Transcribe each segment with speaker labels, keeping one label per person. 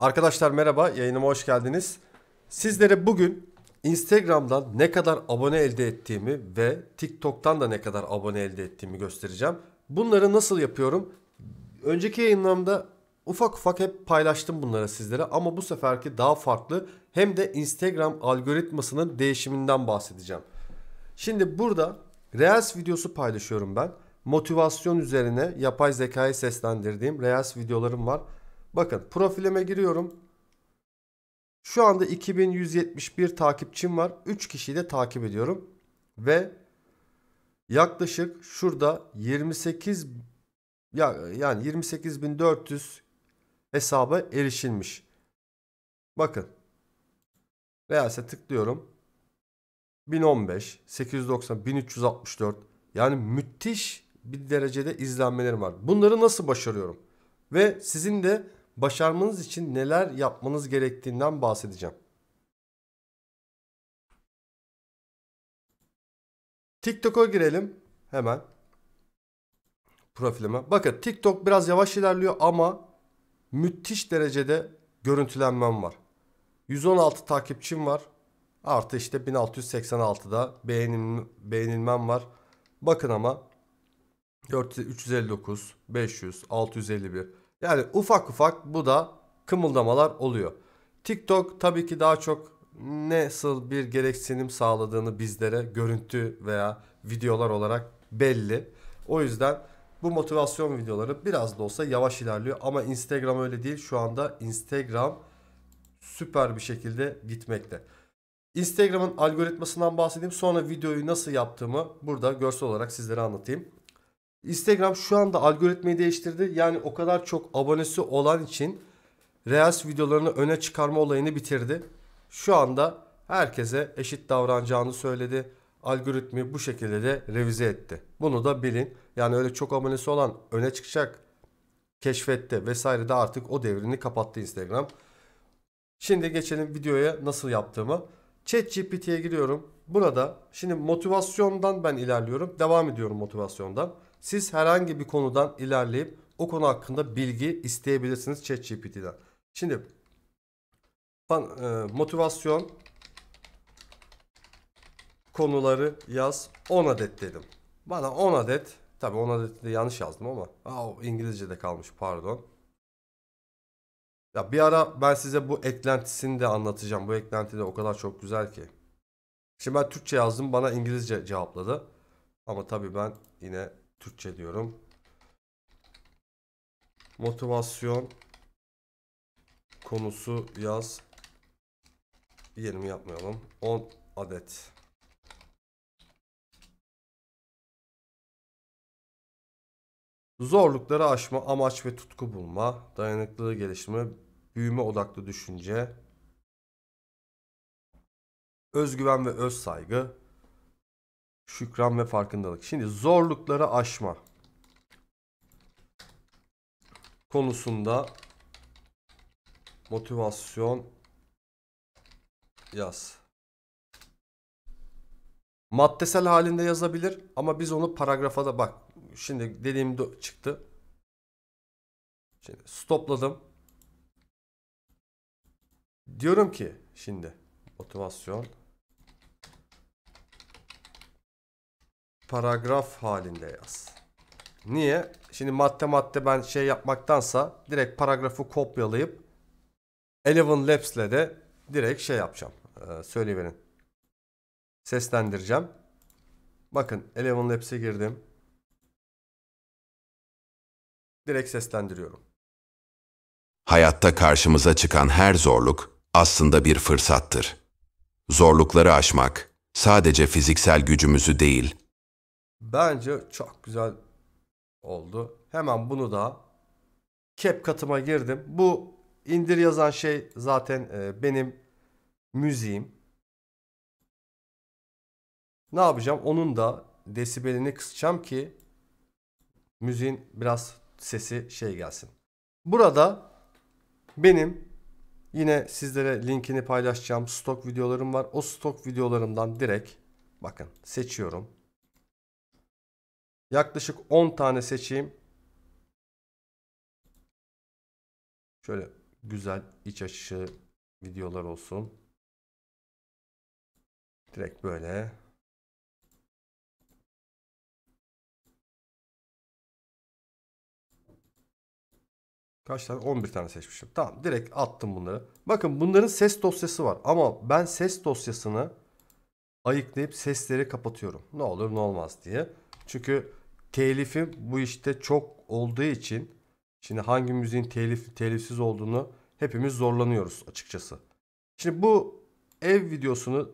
Speaker 1: Arkadaşlar merhaba, yayınıma hoş geldiniz. Sizlere bugün Instagram'dan ne kadar abone elde ettiğimi ve TikTok'tan da ne kadar abone elde ettiğimi göstereceğim. Bunları nasıl yapıyorum? Önceki yayınlarımda ufak ufak hep paylaştım bunları sizlere ama bu seferki daha farklı. Hem de Instagram algoritmasının değişiminden bahsedeceğim. Şimdi burada Reels videosu paylaşıyorum ben. Motivasyon üzerine yapay zekayı seslendirdiğim Reels videolarım var. Bakın profilime giriyorum. Şu anda 2171 takipçim var. 3 kişiyi de takip ediyorum. Ve yaklaşık şurada 28 ya yani 28400 hesaba erişilmiş. Bakın. Realse tıklıyorum. 1015, 890, 1364 yani müthiş bir derecede izlenmelerim var. Bunları nasıl başarıyorum? Ve sizin de başarmanız için neler yapmanız gerektiğinden bahsedeceğim. TikTok'a girelim hemen. Profilime. Bakın TikTok biraz yavaş ilerliyor ama müthiş derecede görüntülenmem var. 116 takipçim var. Artı işte 1686'da beğenim, beğenilmem var. Bakın ama 459, 500, 651. Yani ufak ufak bu da kımıldamalar oluyor. TikTok tabii ki daha çok nasıl bir gereksinim sağladığını bizlere görüntü veya videolar olarak belli. O yüzden bu motivasyon videoları biraz da olsa yavaş ilerliyor ama Instagram öyle değil. Şu anda Instagram süper bir şekilde gitmekte. Instagram'ın algoritmasından bahsedeyim. Sonra videoyu nasıl yaptığımı burada görsel olarak sizlere anlatayım. Instagram şu anda algoritmayı değiştirdi. Yani o kadar çok abonesi olan için Reels videolarını öne çıkarma olayını bitirdi. Şu anda herkese eşit davranacağını söyledi. Algoritmi bu şekilde de revize etti. Bunu da bilin. Yani öyle çok abonesi olan öne çıkacak keşfette vesaire de artık o devrini kapattı Instagram. Şimdi geçelim videoya nasıl yaptığımı. ChatGPT'ye giriyorum. Burada şimdi motivasyondan ben ilerliyorum. Devam ediyorum motivasyondan. Siz herhangi bir konudan ilerleyip o konu hakkında bilgi isteyebilirsiniz ChatGPT'den. Şimdi e, motivasyon konuları yaz 10 adet dedim. Bana 10 adet tabi 10 adet de yanlış yazdım ama aa, İngilizce'de kalmış pardon. Ya bir ara ben size bu eklentisini de anlatacağım. Bu eklenti de o kadar çok güzel ki. Şimdi ben Türkçe yazdım bana İngilizce cevapladı. Ama tabii ben yine Türkçe diyorum. Motivasyon
Speaker 2: konusu yaz. Diyelim yapmayalım. 10 adet. Zorlukları aşma, amaç ve tutku bulma, dayanıklılığı geliştirme,
Speaker 1: büyüme odaklı düşünce, özgüven ve öz saygı, Şükran ve farkındalık. Şimdi zorlukları aşma konusunda motivasyon yaz. Maddesel halinde yazabilir ama biz onu paragrafa da bak. Şimdi dediğim de çıktı. Şimdi stopladım. Diyorum ki şimdi motivasyon paragraf halinde yaz. Niye? Şimdi madde madde ben şey yapmaktansa direkt paragrafı kopyalayıp Eleven Labs'le de direkt şey yapacağım. Ee, söyleyiverin.
Speaker 2: Seslendireceğim. Bakın Eleven Labs'e girdim. Direkt seslendiriyorum. Hayatta karşımıza çıkan her zorluk aslında bir fırsattır. Zorlukları aşmak sadece fiziksel gücümüzü değil,
Speaker 1: Bence çok güzel oldu. Hemen bunu da cap katıma girdim. Bu indir yazan şey zaten e, benim müziğim. Ne yapacağım? Onun da desibelini kısacağım ki müziğin biraz sesi şey gelsin. Burada benim yine sizlere linkini paylaşacağım stok videolarım var. O stok videolarımdan direkt bakın seçiyorum. Yaklaşık
Speaker 2: 10 tane seçeyim. Şöyle güzel iç açışı videolar olsun. Direkt böyle. Kaç tane? 11 tane seçmişim.
Speaker 1: Tamam direkt attım bunları. Bakın bunların ses dosyası var ama ben ses dosyasını ayıklayıp sesleri kapatıyorum. Ne olur ne olmaz diye. Çünkü telifim bu işte çok olduğu için şimdi hangi müziğin telif telifsiz olduğunu hepimiz zorlanıyoruz açıkçası. Şimdi bu ev videosunu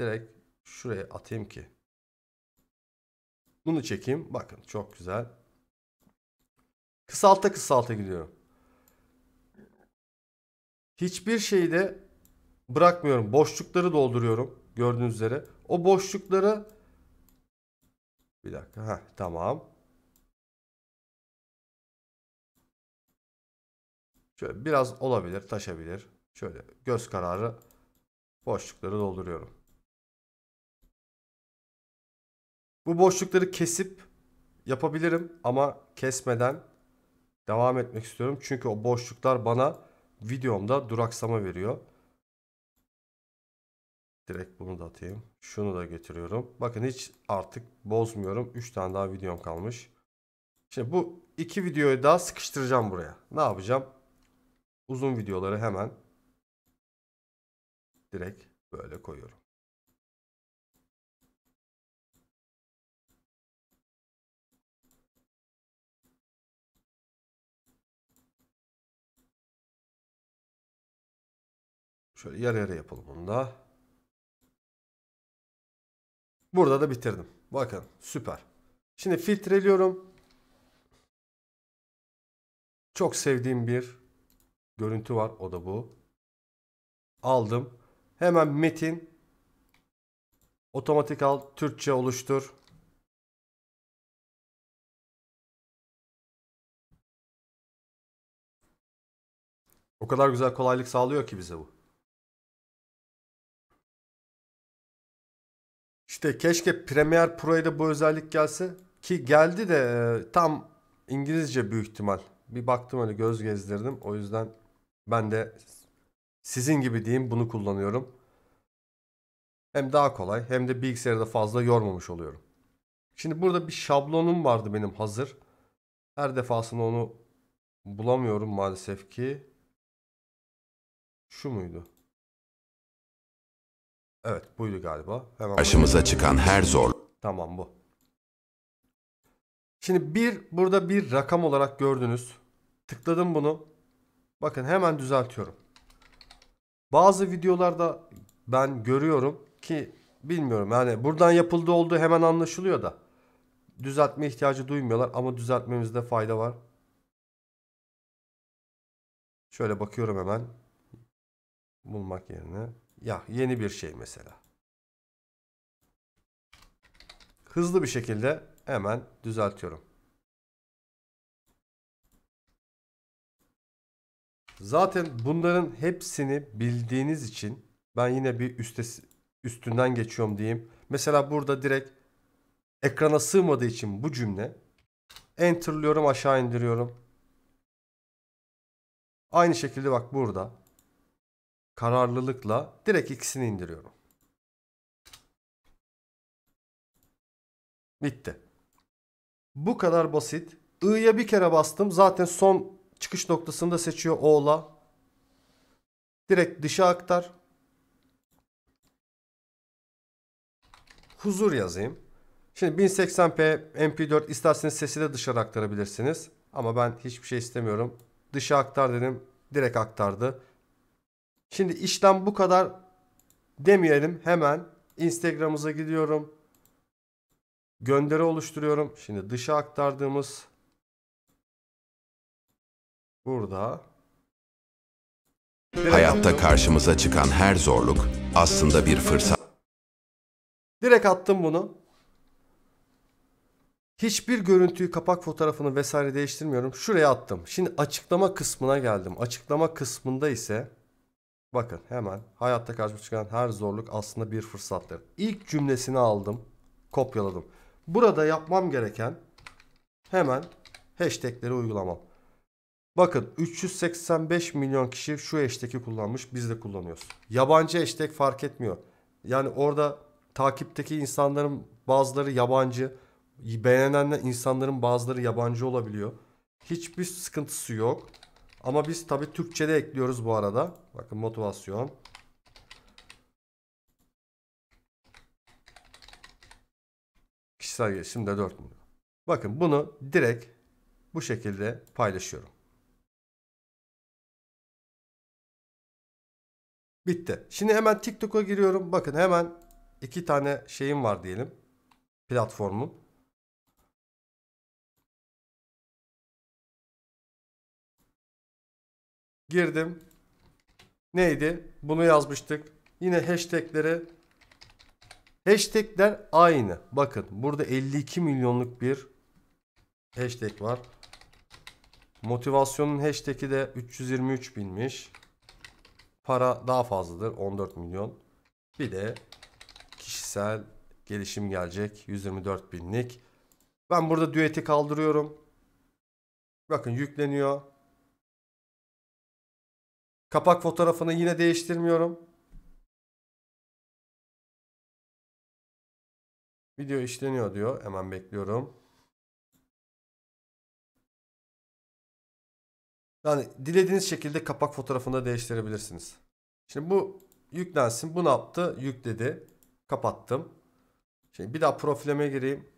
Speaker 1: direkt şuraya atayım ki. Bunu çekeyim. Bakın çok güzel. Kısalta kısalta gidiyorum. Hiçbir şeyi de bırakmıyorum. Boşlukları dolduruyorum
Speaker 2: gördüğünüz üzere. O boşlukları bir dakika. Heh, tamam. Şöyle biraz olabilir, taşabilir. Şöyle göz kararı boşlukları dolduruyorum.
Speaker 1: Bu boşlukları kesip yapabilirim ama kesmeden devam etmek istiyorum. Çünkü o boşluklar bana videomda duraksama veriyor. Direkt bunu da atayım. Şunu da getiriyorum. Bakın hiç artık bozmuyorum. 3 tane daha videom kalmış. Şimdi bu iki videoyu daha sıkıştıracağım buraya. Ne yapacağım?
Speaker 2: Uzun videoları hemen direkt böyle koyuyorum. Şöyle yarı yarı yapalım bunu da. Burada da bitirdim. Bakın süper. Şimdi filtreliyorum. Çok sevdiğim bir
Speaker 1: görüntü var. O da bu. Aldım. Hemen metin.
Speaker 2: Otomatik al. Türkçe oluştur. O kadar güzel kolaylık sağlıyor ki bize bu. İşte keşke Premiere Pro'ya da bu özellik gelse. Ki geldi
Speaker 1: de e, tam İngilizce büyük ihtimal. Bir baktım öyle göz gezdirdim. O yüzden ben de sizin gibi diyeyim bunu kullanıyorum. Hem daha kolay hem de bilgisayarı da fazla yormamış oluyorum. Şimdi burada bir şablonum
Speaker 2: vardı benim hazır. Her defasında onu bulamıyorum maalesef ki. Şu muydu? Evet buydu galiba. Hemen Karşımıza çıkan her zor. Tamam bu.
Speaker 1: Şimdi bir burada bir rakam olarak gördünüz. Tıkladım bunu. Bakın hemen düzeltiyorum. Bazı videolarda ben görüyorum ki bilmiyorum yani buradan yapıldı olduğu hemen anlaşılıyor da düzeltme ihtiyacı duymuyorlar ama düzeltmemizde fayda var. Şöyle bakıyorum hemen bulmak yerine. Ya yeni bir şey mesela.
Speaker 2: Hızlı bir şekilde hemen düzeltiyorum.
Speaker 1: Zaten bunların hepsini bildiğiniz için ben yine bir üstes, üstünden geçiyorum diyeyim. Mesela burada direkt ekrana sığmadığı için bu cümle enter'lıyorum aşağı indiriyorum. Aynı
Speaker 2: şekilde bak burada kararlılıkla direkt ikisini indiriyorum. Bitti.
Speaker 1: Bu kadar basit. I'ya bir kere bastım. Zaten son çıkış noktasını da seçiyor O'la. Direkt dışa aktar. Huzur yazayım. Şimdi 1080p MP4 isterseniz sesi de dışarı aktarabilirsiniz. Ama ben hiçbir şey istemiyorum. Dışa aktar dedim. Direkt aktardı. Şimdi işlem bu kadar demeyelim. Hemen Instagram'ımıza gidiyorum. Gönderi oluşturuyorum. Şimdi dışa aktardığımız burada Hayatta
Speaker 2: karşımıza çıkan her zorluk aslında bir fırsat.
Speaker 1: Direkt attım bunu. Hiçbir görüntüyü, kapak fotoğrafını vesaire değiştirmiyorum. Şuraya attım. Şimdi açıklama kısmına geldim. Açıklama kısmında ise Bakın hemen hayatta karşıma çıkan her zorluk aslında bir fırsattır. İlk cümlesini aldım, kopyaladım. Burada yapmam gereken hemen hashtagleri uygulamam. Bakın 385 milyon kişi şu hashtag'i kullanmış biz de kullanıyoruz. Yabancı hashtag fark etmiyor. Yani orada takipteki insanların bazıları yabancı, beğenenler insanların bazıları yabancı olabiliyor. Hiçbir sıkıntısı yok. Ama biz tabii Türkçe de ekliyoruz bu arada. Bakın motivasyon. Kişisel gelişim de 4 milyon. Bakın
Speaker 2: bunu direkt bu şekilde paylaşıyorum. Bitti. Şimdi hemen TikTok'a giriyorum. Bakın hemen iki tane şeyim var diyelim. Platformum. girdim. Neydi? Bunu yazmıştık. Yine hashtagleri
Speaker 1: hashtagler aynı. Bakın burada 52 milyonluk bir hashtag var. Motivasyonun hashtag'i de 323 binmiş. Para daha fazladır 14 milyon. Bir de kişisel gelişim gelecek 124 binlik. Ben burada düeti
Speaker 2: kaldırıyorum. Bakın yükleniyor. Kapak fotoğrafını yine değiştirmiyorum. Video işleniyor diyor. Hemen bekliyorum. Yani dilediğiniz şekilde
Speaker 1: kapak fotoğrafını da değiştirebilirsiniz. Şimdi bu yüklensin. Bu ne yaptı? Yükledi. Kapattım. Şimdi bir daha profileme gireyim.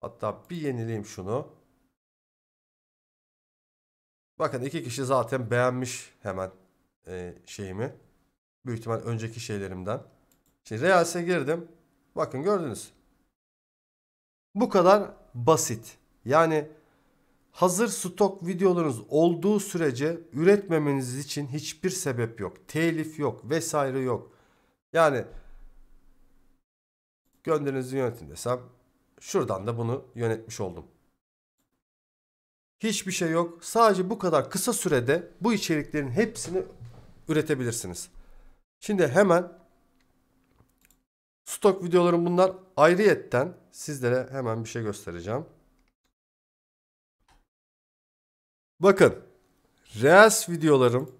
Speaker 1: Hatta bir yenileyim şunu. Bakın iki kişi zaten beğenmiş hemen e, şeyimi. Büyük ihtimal önceki şeylerimden. Şimdi Reels'e girdim. Bakın gördünüz. Bu kadar basit. Yani hazır stok videolarınız olduğu sürece üretmemeniz için hiçbir sebep yok. Telif yok vesaire yok. Yani gönderinizi yönetin desem şuradan da bunu yönetmiş oldum. Hiçbir şey yok. Sadece bu kadar kısa sürede bu içeriklerin hepsini üretebilirsiniz. Şimdi hemen stok videolarım bunlar. Ayrıyetten sizlere hemen bir şey göstereceğim. Bakın Reels videolarım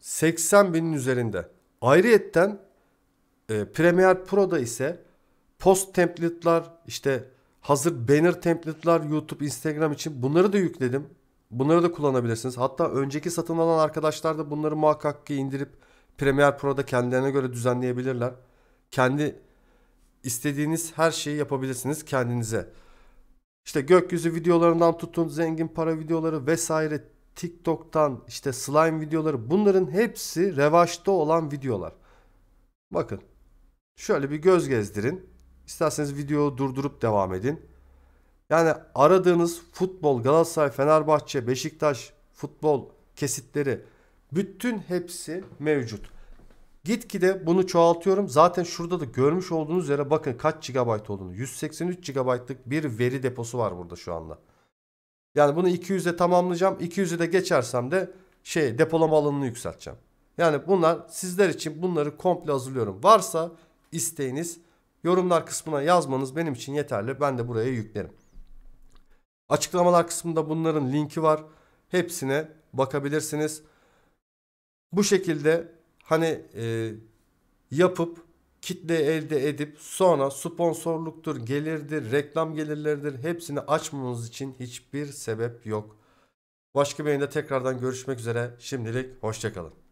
Speaker 1: 80 binin üzerinde. Ayrıyetten e, Premiere Pro'da ise post template'lar işte Hazır banner template'lar YouTube, Instagram için bunları da yükledim. Bunları da kullanabilirsiniz. Hatta önceki satın alan arkadaşlar da bunları muhakkak ki indirip Premiere Pro'da kendilerine göre düzenleyebilirler. Kendi istediğiniz her şeyi yapabilirsiniz kendinize. İşte gökyüzü videolarından tutun zengin para videoları vesaire TikTok'tan işte slime videoları bunların hepsi revaçta olan videolar. Bakın şöyle bir göz gezdirin. İsterseniz videoyu durdurup devam edin. Yani aradığınız futbol, Galatasaray, Fenerbahçe, Beşiktaş futbol kesitleri bütün hepsi mevcut. Gitgide bunu çoğaltıyorum. Zaten şurada da görmüş olduğunuz üzere bakın kaç GB olduğunu. 183 GB'lık bir veri deposu var burada şu anda. Yani bunu 200'e tamamlayacağım. 200'e de geçersem de şey depolama alanını yükselteceğim. Yani bunlar sizler için bunları komple hazırlıyorum. Varsa isteğiniz yorumlar kısmına yazmanız benim için yeterli. Ben de buraya yüklerim. Açıklamalar kısmında bunların linki var. Hepsine bakabilirsiniz. Bu şekilde hani e, yapıp kitle elde edip sonra sponsorluktur, gelirdir, reklam gelirleridir hepsini açmamız için hiçbir sebep yok. Başka bir yayında tekrardan görüşmek üzere. Şimdilik hoşçakalın.